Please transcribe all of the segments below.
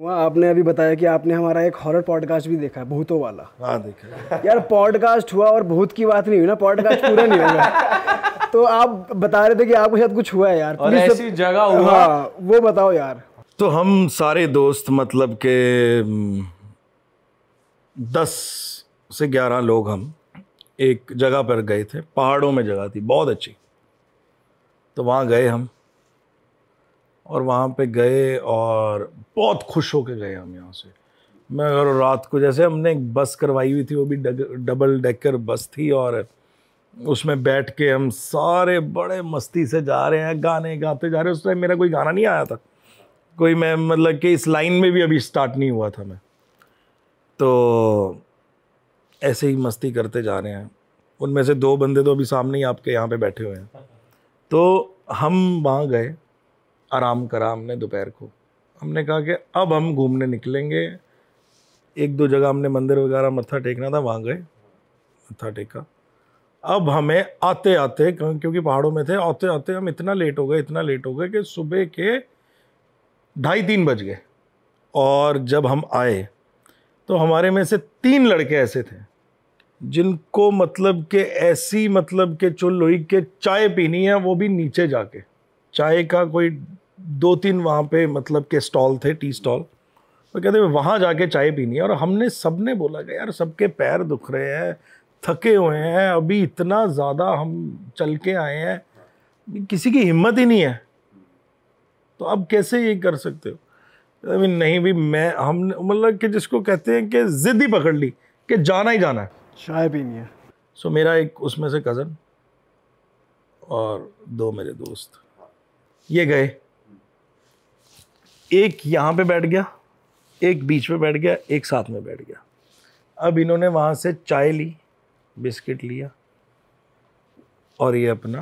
वहाँ आपने अभी बताया कि आपने हमारा एक हॉरर पॉडकास्ट भी देखा है भूतों वाला हाँ देखा यार पॉडकास्ट हुआ और भूत की बात नहीं हुई ना पॉडकास्ट पूरा नहीं हुआ तो आप बता रहे थे कि आपके साथ कुछ हुआ है यार और ऐसी जगह हुआ हाँ, वो बताओ यार तो हम सारे दोस्त मतलब के दस से ग्यारह लोग हम एक जगह पर गए थे पहाड़ों में जगह थी बहुत अच्छी तो वहाँ गए हम और वहाँ पे गए और बहुत खुश होकर गए हम यहाँ से मैं अगर रात को जैसे हमने एक बस करवाई हुई थी वो भी डबल डेकर बस थी और उसमें बैठ के हम सारे बड़े मस्ती से जा रहे हैं गाने गाते जा रहे हैं उस टाइम मेरा कोई गाना नहीं आया था कोई मैं मतलब कि इस लाइन में भी अभी स्टार्ट नहीं हुआ था मैं तो ऐसे ही मस्ती करते जा रहे हैं उनमें से दो बंदे तो अभी सामने ही आपके यहाँ पे बैठे हुए हैं तो हम वहाँ गए आराम करा हमने दोपहर को हमने कहा कि अब हम घूमने निकलेंगे एक दो जगह हमने मंदिर वगैरह मत्था टेकना था वहाँ गए मत्था टेका अब हमें आते आते क्योंकि पहाड़ों में थे आते आते हम इतना लेट हो गए इतना लेट हो गए कि सुबह के ढाई तीन बज गए और जब हम आए तो हमारे में से तीन लड़के ऐसे थे जिनको मतलब के ऐसी मतलब के चुल के चाय पीनी है वो भी नीचे जाके चाय का कोई दो तीन वहाँ पे मतलब के स्टॉल थे टी स्टॉल तो कहते हैं वहाँ जाके चाय पीनी है और हमने सब ने बोला कि यार सबके पैर दुख रहे हैं थके हुए हैं अभी इतना ज़्यादा हम चल के आए हैं किसी की हिम्मत ही नहीं है तो अब कैसे ये कर सकते हो अभी नहीं भी मैं हम मतलब कि जिसको कहते हैं कि ज़िद ही पकड़ ली कि जाना ही जाना है चाय पीनी है सो so, मेरा एक उसमें से कज़न और दो मेरे दोस्त ये गए एक यहाँ पे बैठ गया एक बीच पे बैठ गया एक साथ में बैठ गया अब इन्होंने वहाँ से चाय ली बिस्किट लिया और ये अपना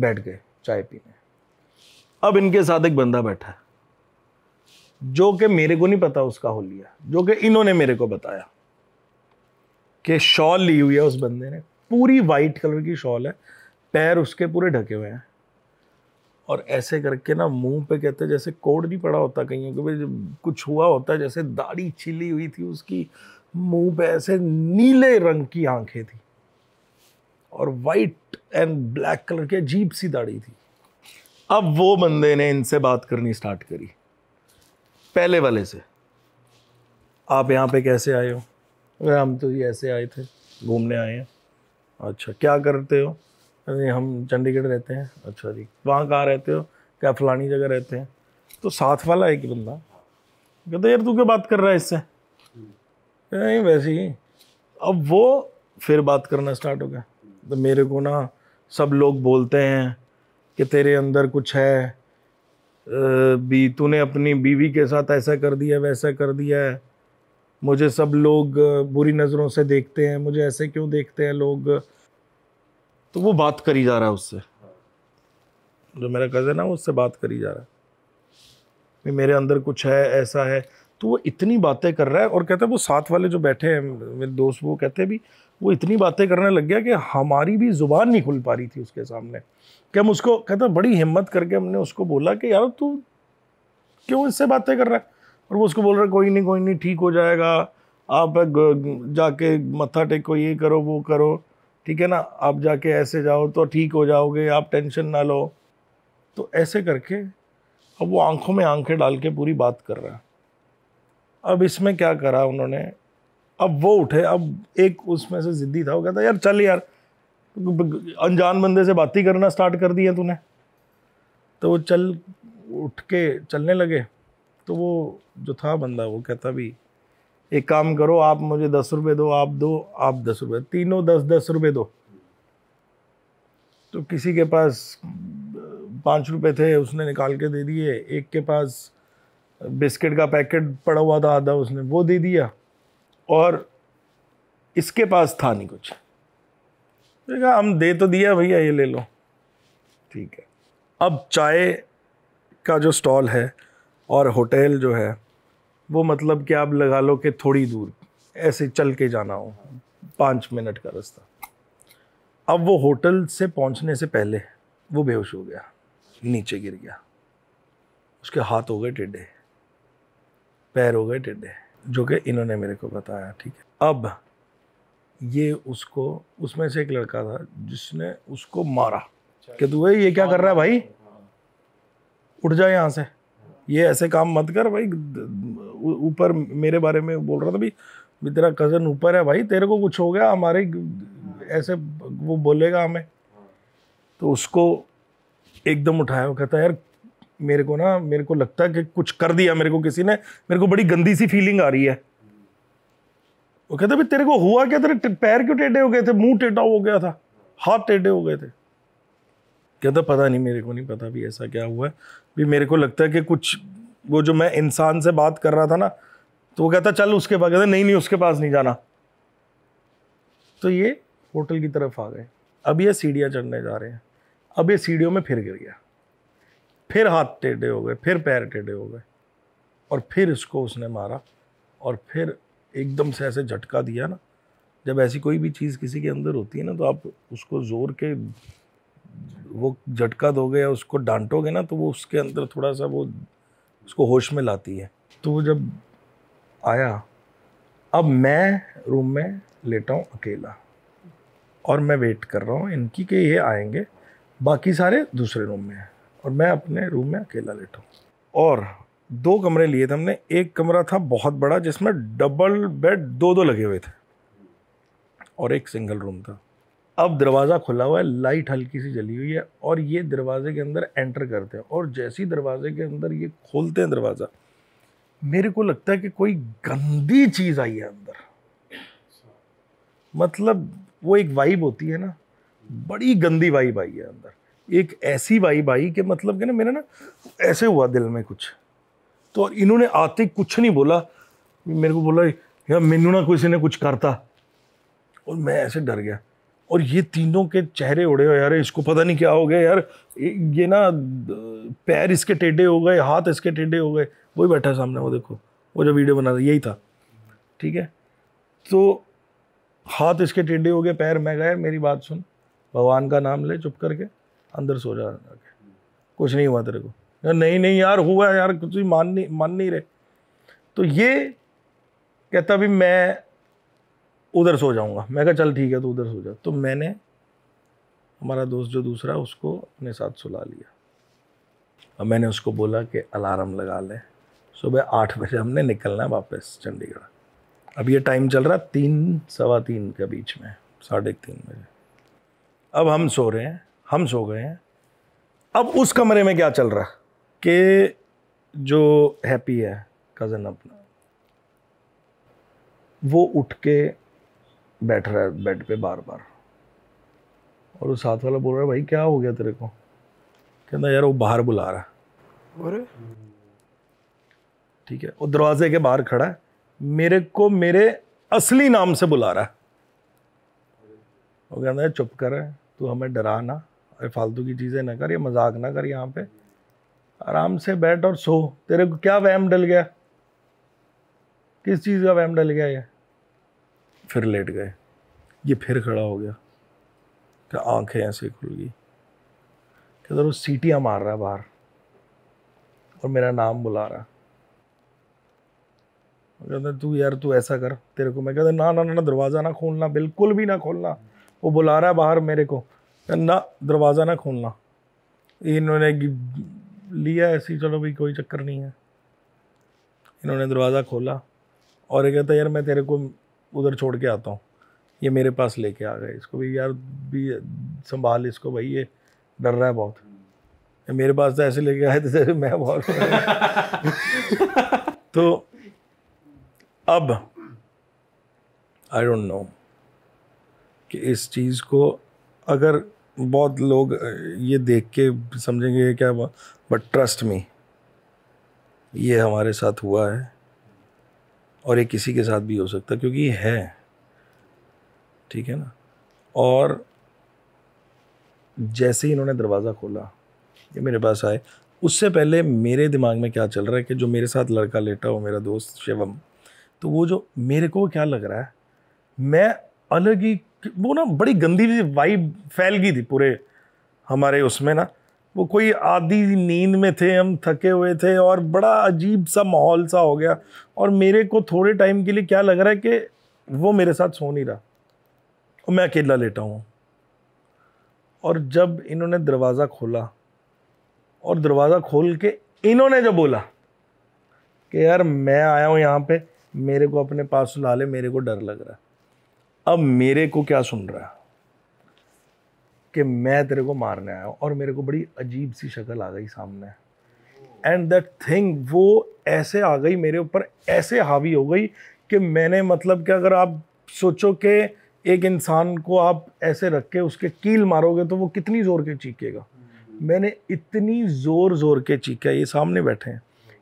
बैठ गए चाय पीने अब इनके साथ एक बंदा बैठा है जो कि मेरे को नहीं पता उसका हो लिया जो कि इन्होंने मेरे को बताया कि शॉल ली हुई है उस बंदे ने पूरी वाइट कलर की शॉल है पैर उसके पूरे ढके हुए हैं और ऐसे करके ना मुंह पे कहते जैसे कोड नहीं पड़ा होता कहीं कि कुछ हुआ होता जैसे दाढ़ी छिली हुई थी उसकी मुंह पे ऐसे नीले रंग की आंखें थी और वाइट एंड ब्लैक कलर की अजीब सी दाढ़ी थी अब वो बंदे ने इनसे बात करनी स्टार्ट करी पहले वाले से आप यहाँ पे कैसे आए हो हम तो ये ऐसे आए थे घूमने आए हैं अच्छा क्या करते हो अरे हम चंडीगढ़ रहते हैं अच्छा जी वहाँ कहाँ रहते हो क्या फलानी जगह रहते हैं तो साथ वाला एक बंदा कहते यार तू क्या बात कर रहा है इससे नहीं वैसे ही अब वो फिर बात करना स्टार्ट हो गया तो मेरे को ना सब लोग बोलते हैं कि तेरे अंदर कुछ है भी तूने अपनी बीवी के साथ ऐसा कर दिया वैसा कर दिया है मुझे सब लोग बुरी नज़रों से देखते हैं मुझे ऐसे क्यों देखते हैं लोग तो वो बात करी जा रहा है उससे जो मेरा कज़न है वो उससे बात करी जा रहा है मेरे अंदर कुछ है ऐसा है तो वो इतनी बातें कर रहा है और कहते हैं वो साथ वाले जो बैठे हैं मेरे दोस्त वो कहते हैं भी वो इतनी बातें करने लग गया कि हमारी भी ज़ुबान नहीं खुल पा रही थी उसके सामने कि हम उसको कहते बड़ी हिम्मत करके हमने उसको बोला कि यार तू क्यों इससे बातें कर रहा है और वो उसको बोल रहा है कोई नहीं कोई नहीं ठीक हो जाएगा आप जाके मत्था टेको ये करो वो करो ठीक है ना आप जाके ऐसे जाओ तो ठीक हो जाओगे आप टेंशन ना लो तो ऐसे करके अब वो आंखों में आंखें डाल के पूरी बात कर रहा है अब इसमें क्या करा उन्होंने अब वो उठे अब एक उसमें से ज़िद्दी था वो कहता यार चल यार अनजान बंदे से बात ही करना स्टार्ट कर दिया तूने तो वो चल उठ के चलने लगे तो वो जो था बंदा वो कहता भी एक काम करो आप मुझे दस रुपये दो आप दो आप दस रुपये तीनों दस दस रुपये दो तो किसी के पास पाँच रुपये थे उसने निकाल के दे दिए एक के पास बिस्किट का पैकेट पड़ा हुआ था आधा उसने वो दे दिया और इसके पास था नहीं कुछ देखा हम दे तो दिया भैया ये ले लो ठीक है अब चाय का जो स्टॉल है और होटल जो है वो मतलब कि आप लगा लो कि थोड़ी दूर ऐसे चल के जाना हो पाँच मिनट का रास्ता अब वो होटल से पहुंचने से पहले वो बेहोश हो गया नीचे गिर गया उसके हाथ हो गए टेढ़े पैर हो गए टेढ़े जो कि इन्होंने मेरे को बताया ठीक है अब ये उसको उसमें से एक लड़का था जिसने उसको मारा कि तू ये क्या कर रहा है भाई उठ जा यहाँ से ये ऐसे काम मत कर भाई ऊपर मेरे बारे में बोल रहा था भी तेरा कज़न ऊपर है भाई तेरे को कुछ हो गया हमारे ऐसे वो बोलेगा हमें तो उसको एकदम उठाया वो कहता यार मेरे को ना मेरे को लगता है कि कुछ कर दिया मेरे को किसी ने मेरे को बड़ी गंदी सी फीलिंग आ रही है वो कहता भाई तेरे को हुआ क्या तेरे पैर क्यों टेढ़े हो गए थे मुंह टेढ़ा हो गया था हाथ टेढ़े हो गए थे कहता पता नहीं मेरे को नहीं पता भी ऐसा क्या हुआ है भी मेरे को लगता है कि कुछ वो जो मैं इंसान से बात कर रहा था ना तो वो कहता चल उसके पास कहते नहीं नहीं उसके पास नहीं जाना तो ये होटल की तरफ आ गए अब ये सीढ़ियाँ चढ़ने जा रहे हैं अब ये सीढ़ियों में फिर गिर गया फिर हाथ टेढ़े हो गए फिर पैर टेढ़े हो गए और फिर इसको उसने मारा और फिर एकदम से ऐसे झटका दिया ना जब ऐसी कोई भी चीज़ किसी के अंदर होती है ना तो आप उसको ज़ोर के वो झटका दोगे या उसको डांटोगे ना तो वो उसके अंदर थोड़ा सा वो उसको होश में लाती है तो वो जब आया अब मैं रूम में लेटा हूँ अकेला और मैं वेट कर रहा हूँ इनकी के ये आएंगे बाकी सारे दूसरे रूम में हैं और मैं अपने रूम में अकेला लेटा हूँ और दो कमरे लिए थे हमने एक कमरा था बहुत बड़ा जिसमें डबल बेड दो दो लगे हुए थे और एक सिंगल रूम था अब दरवाज़ा खुला हुआ है लाइट हल्की सी जली हुई है और ये दरवाजे के अंदर एंटर करते हैं और जैसे ही दरवाजे के अंदर ये खोलते हैं दरवाज़ा मेरे को लगता है कि कोई गंदी चीज़ आई है अंदर मतलब वो एक वाइब होती है ना बड़ी गंदी वाइब आई है अंदर एक ऐसी वाइब आई कि मतलब कि ना मेरा ना ऐसे हुआ दिल में कुछ तो इन्होंने आते कुछ नहीं बोला मेरे को बोला यार मैनू ना किसी ने कुछ करता और मैं ऐसे डर गया और ये तीनों के चेहरे उड़े हुए यार इसको पता नहीं क्या हो गया यार ये ना पैर इसके टेढ़े हो गए हाथ इसके टेढ़े हो गए वही बैठा सामने वो देखो वो जो वीडियो बना था यही था ठीक है तो हाथ इसके टेढ़े हो गए पैर मैं गए मेरी बात सुन भगवान का नाम ले चुप करके अंदर सो जा जाके कुछ नहीं हुआ तेरे को यार नहीं नहीं यार हुआ यार कुछ मान नहीं मान नहीं रहे तो ये कहता भी मैं उधर सो जाऊँगा मैं कहा चल ठीक है तो उधर सो जा तो मैंने हमारा दोस्त जो दूसरा उसको अपने साथ सुला लिया और मैंने उसको बोला कि अलार्म लगा लें सुबह आठ बजे हमने निकलना है वापस चंडीगढ़ अब ये टाइम चल रहा तीन सवा तीन के बीच में साढ़े तीन बजे अब हम सो रहे हैं हम सो गए हैं अब उस कमरे में क्या चल रहा कि जो हैप्पी है कज़न अपना वो उठ के बैठ रहा है बेड पे बार बार और वो साथ वाला बोल रहा है भाई क्या हो गया तेरे को कहना यार वो बाहर बुला रहा है ठीक है वो दरवाजे के बाहर खड़ा है मेरे को मेरे असली नाम से बुला रहा है वो कहना यार चुप कर है तू हमें डरा ना अरे फालतू की चीज़ें ना कर ये मजाक ना कर यहाँ पे आराम से बैठ और सो तेरे को क्या वहम डल गया किस चीज़ का वहम डल गया ये फिर लेट गए ये फिर खड़ा हो गया क्या आंखें ऐसे खुल गई कहते वो सीटियाँ मार रहा है बाहर और मेरा नाम बुला रहा कहते तू यार तू ऐसा कर तेरे को मैं कहते ना ना ना दरवाज़ा ना खोलना बिल्कुल भी ना खोलना वो बुला रहा है बाहर मेरे को ना दरवाज़ा ना खोलना इन्होंने लिया ऐसी चलो भाई कोई चक्कर नहीं है इन्होंने दरवाज़ा खोला और ये कहता यार मैं तेरे को उधर छोड़ के आता हूँ ये मेरे पास लेके आ गए इसको भी यार भी संभाल इसको भाई ये डर रहा है बहुत मेरे पास तो ऐसे लेके आए थे मैं बहुत तो अब आई डोंट नो कि इस चीज़ को अगर बहुत लोग ये देख के समझेंगे क्या बट ट्रस्ट मी ये हमारे साथ हुआ है और ये किसी के साथ भी हो सकता क्योंकि ये है ठीक है ना और जैसे ही इन्होंने दरवाज़ा खोला ये मेरे पास आए उससे पहले मेरे दिमाग में क्या चल रहा है कि जो मेरे साथ लड़का लेटा हो मेरा दोस्त शिवम तो वो जो मेरे को क्या लग रहा है मैं अलग ही वो ना बड़ी गंदी वाइब फैल गई थी पूरे हमारे उसमें ना वो कोई आधी नींद में थे हम थके हुए थे और बड़ा अजीब सा माहौल सा हो गया और मेरे को थोड़े टाइम के लिए क्या लग रहा है कि वो मेरे साथ सो नहीं रहा और मैं अकेला लेटा हूँ और जब इन्होंने दरवाज़ा खोला और दरवाज़ा खोल के इन्होंने जब बोला कि यार मैं आया हूँ यहाँ पे मेरे को अपने पास ला ले मेरे को डर लग रहा है अब मेरे को क्या सुन रहा है कि मैं तेरे को मारने आया हूँ और मेरे को बड़ी अजीब सी शक्ल आ गई सामने एंड दैट थिंग वो ऐसे आ गई मेरे ऊपर ऐसे हावी हो गई कि मैंने मतलब कि अगर आप सोचो कि एक इंसान को आप ऐसे रख के उसके कील मारोगे तो वो कितनी ज़ोर के चीखेगा मैंने इतनी ज़ोर ज़ोर के चीखा ये सामने बैठे हैं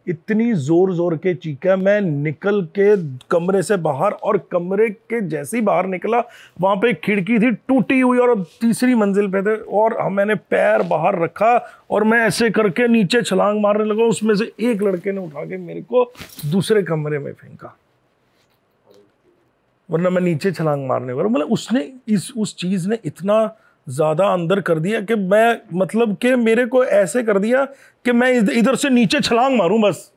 इतनी जोर जोर के चीखा मैं निकल के कमरे से बाहर और कमरे के जैसे ही बाहर निकला वहाँ पे खिड़की थी टूटी हुई और तीसरी मंजिल पे थे और हम मैंने पैर बाहर रखा और मैं ऐसे करके नीचे छलांग मारने लगा उसमें से एक लड़के ने उठा के मेरे को दूसरे कमरे में फेंका वरना मैं नीचे छलांग मारने वाला मतलब उसने इस उस चीज़ ने इतना ज़्यादा अंदर कर दिया कि मैं मतलब कि मेरे को ऐसे कर दिया कि मैं इधर से नीचे छलांग मारूं बस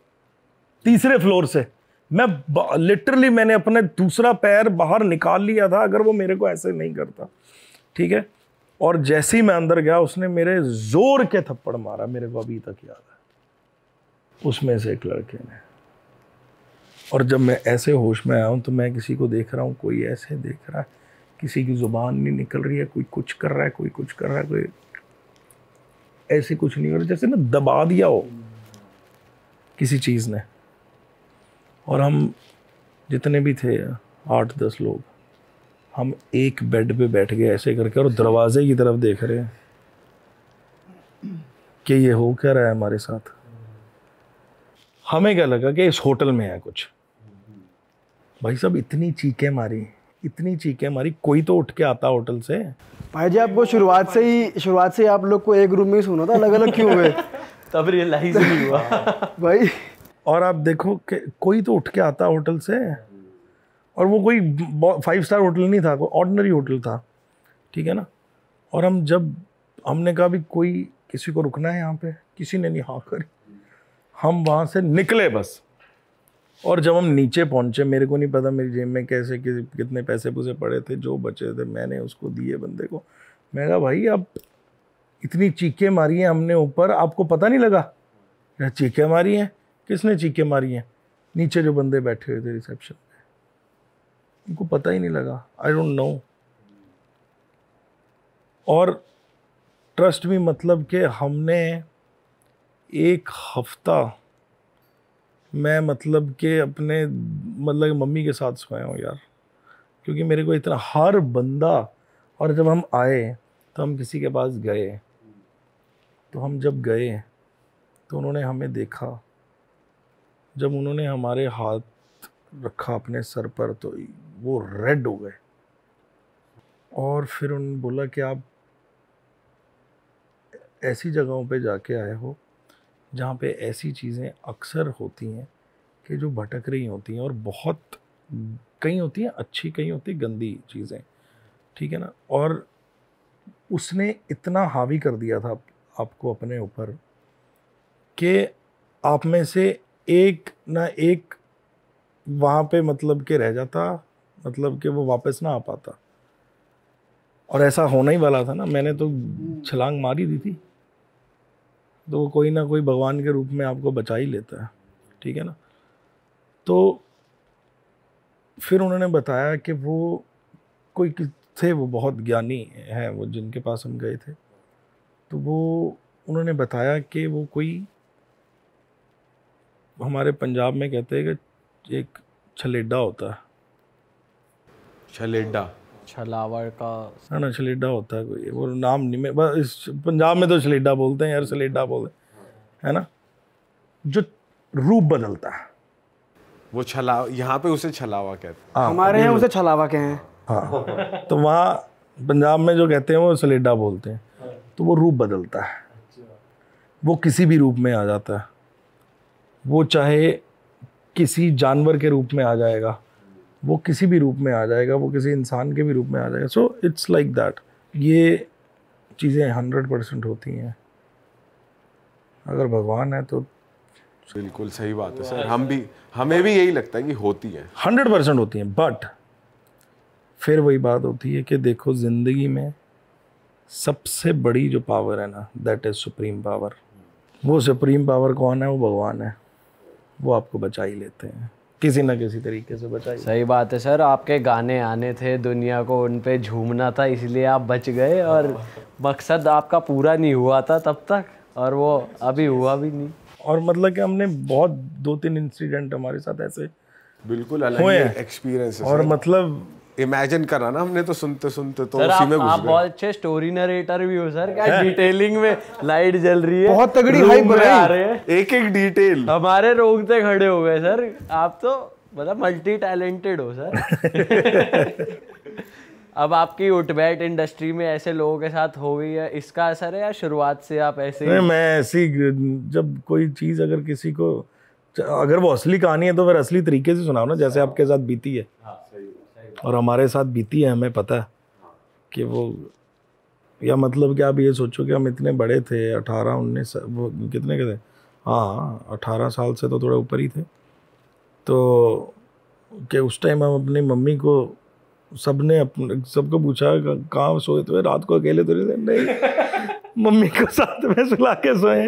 तीसरे फ्लोर से मैं लिटरली मैंने अपने दूसरा पैर बाहर निकाल लिया था अगर वो मेरे को ऐसे नहीं करता ठीक है और जैसे ही मैं अंदर गया उसने मेरे जोर के थप्पड़ मारा मेरे को अभी तक याद है उसमें से एक लड़के ने और जब मैं ऐसे होश में आया हूँ तो मैं किसी को देख रहा हूँ कोई ऐसे देख रहा है किसी की ज़ुबान नहीं निकल रही है कोई कुछ कर रहा है कोई कुछ कर रहा है कोई ऐसे कुछ नहीं हो रहा जैसे ना दबा दिया हो किसी चीज़ ने और हम जितने भी थे आठ दस लोग हम एक बेड पे बैठ गए ऐसे करके और दरवाजे की तरफ देख रहे हैं कि ये हो क्या रहा है हमारे साथ हमें क्या लगा कि इस होटल में है कुछ भाई साहब इतनी चीखें मारी इतनी चीख है हमारी कोई तो उठ के आता होटल से भाई जी आपको शुरुआत से ही शुरुआत से ही आप लोग को एक रूम में ही सुना था अलग अलग क्यों हुए तब रियलाइज नहीं हुआ भाई और आप देखो कि कोई तो उठ के आता होटल से और वो कोई फाइव स्टार होटल नहीं था कोई ऑर्डनरी होटल था ठीक है ना और हम जब हमने कहा भी कोई किसी को रुकना है यहाँ पे किसी ने नहीं हाँ करी हम वहाँ से निकले बस और जब हम नीचे पहुंचे मेरे को नहीं पता मेरी जेब में कैसे कि, कितने पैसे पुसे पड़े थे जो बचे थे मैंने उसको दिए बंदे को मैं कहा भाई आप इतनी चीखें मारी हैं हमने ऊपर आपको पता नहीं लगा क्या चीखें मारी हैं किसने चीखें मारी हैं नीचे जो बंदे बैठे हुए थे रिसेप्शन पे उनको पता ही नहीं लगा आई डोंट नो और ट्रस्ट भी मतलब कि हमने एक हफ्ता मैं मतलब के अपने मतलब मम्मी के साथ सोया हूँ यार क्योंकि मेरे को इतना हर बंदा और जब हम आए तो हम किसी के पास गए तो हम जब गए तो उन्होंने हमें देखा जब उन्होंने हमारे हाथ रखा अपने सर पर तो वो रेड हो गए और फिर उन्होंने बोला कि आप ऐसी जगहों पे जाके आए हो जहाँ पे ऐसी चीज़ें अक्सर होती हैं कि जो भटक रही होती हैं और बहुत कई होती हैं अच्छी कई होती गंदी चीज़ें ठीक है ना और उसने इतना हावी कर दिया था आपको अपने ऊपर कि आप में से एक ना एक वहाँ पे मतलब के रह जाता मतलब कि वो वापस ना आ पाता और ऐसा होना ही वाला था ना मैंने तो हम्म। छलांग मारी दी थी तो वो कोई ना कोई भगवान के रूप में आपको बचा ही लेता है ठीक है ना तो फिर उन्होंने बताया कि वो कोई थे वो बहुत ज्ञानी हैं वो जिनके पास हम गए थे तो वो उन्होंने बताया कि वो कोई हमारे पंजाब में कहते हैं कि एक छलेडा होता है छलेडा छलावर का ना ना छलेडा होता है कोई वो नाम नहीं मैं बस पंजाब में तो छलेडा बोलते हैं यार छलेडा बोलते हैं है ना जो रूप बदलता है वो छलावा यहाँ पे उसे छलावा कहते हैं हाँ, हमारे यहाँ उसे छलावा कहें हाँ तो वहाँ पंजाब में जो कहते हैं वो सलेडा बोलते हैं तो वो रूप बदलता है वो किसी भी रूप में आ जाता है वो चाहे किसी जानवर के रूप में आ जाएगा वो किसी भी रूप में आ जाएगा वो किसी इंसान के भी रूप में आ जाएगा सो इट्स लाइक दैट ये चीज़ें हंड्रेड परसेंट होती हैं अगर भगवान है तो बिल्कुल सही बात है सर हम भी हमें भी यही लगता है कि होती है हंड्रेड परसेंट होती हैं बट फिर वही बात होती है कि देखो ज़िंदगी में सबसे बड़ी जो पावर है ना दैट इज़ सुप्रीम पावर वो सुप्रीम पावर कौन है वो भगवान है वो आपको बचा ही लेते हैं किसी ना किसी तरीके से बचाई सही बात है सर आपके गाने आने थे दुनिया को उन पर झूमना था इसलिए आप बच गए और मकसद आपका पूरा नहीं हुआ था तब तक और वो अभी हुआ भी नहीं और मतलब कि हमने बहुत दो तीन इंसिडेंट हमारे साथ ऐसे बिल्कुल अलग एक्सपीरियंस और मतलब इमेजिन करा ना हमने तो सुनते सुनते तो सर, उसी में आप बहुत अच्छे स्टोरी नरेटर भी हो सर क्या डिटेलिंग में लाइट जल रही है बहुत तगड़ी हाइप बना रहे हैं एक एक डिटेल हमारे रोंगटे खड़े हो गए सर आप तो मतलब मल्टी टैलेंटेड हो सर अब आपकी उठबैठ इंडस्ट्री में ऐसे लोगों के साथ हो गई है इसका असर है या शुरुआत से आप ऐसे नहीं, मैं ऐसी जब कोई चीज़ अगर किसी को अगर वो असली कहानी है तो फिर असली तरीके से सुनाओ ना जैसे अच्छा। आपके साथ बीती है हाँ। और हमारे साथ बीती है हमें पता है कि वो या मतलब कि आप ये सोचो कि हम इतने बड़े थे अठारह उन्नीस वो कितने के थे हाँ अठारह साल से तो थोड़े ऊपर ही थे तो कि उस टाइम हम अपनी मम्मी को सब ने अपने सबको पूछा कहाँ सोए थे रात को अकेले तो नहीं मम्मी को साथ में सुला के सोए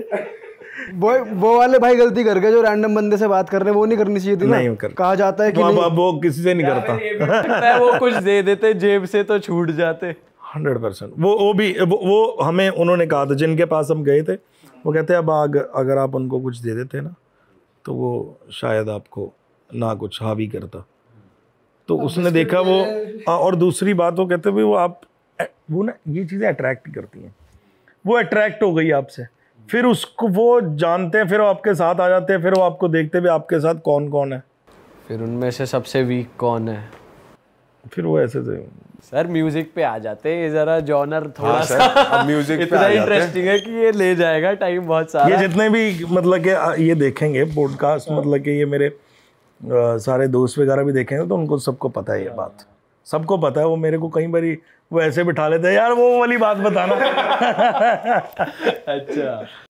वो वो वाले भाई गलती कर गए जो रैंडम बंदे से बात कर रहे हैं वो नहीं करनी चाहिए थी नहीं कर कहा जाता है कि नहीं वो किसी से नहीं करता तो वो कुछ दे देते जेब से तो छूट जाते हंड्रेड परसेंट वो वो भी वो, वो हमें उन्होंने कहा था जिनके पास हम गए थे वो कहते अब आग, अगर आप उनको कुछ दे देते ना तो वो शायद आपको ना कुछ हावी करता तो उसने देखा वो और दूसरी बात वो कहते भाई वो आप वो ना ये चीज़ें अट्रैक्ट करती हैं वो अट्रैक्ट हो गई आपसे फिर उसको वो जानते हैं फिर वो आपके साथ आ जाते हैं फिर वो आपको देखते भी आपके साथ कौन कौन है फिर उनमें से सबसे वीक कौन है फिर वो ऐसे थे सर म्यूजिक पे आ जाते हैं जरा जॉनर हाँ थोड़ा सा अब म्यूजिक इतना इंटरेस्टिंग है कि ये ले जाएगा टाइम बहुत सारा ये जितने भी मतलब के ये देखेंगे पॉडकास्ट मतलब के ये मेरे आ, सारे दोस्त वगैरह भी देखेंगे तो उनको सबको पता है ये बात सबको पता है वो मेरे को कई बारी वो ऐसे बिठा लेते हैं यार वो वाली बात बताना अच्छा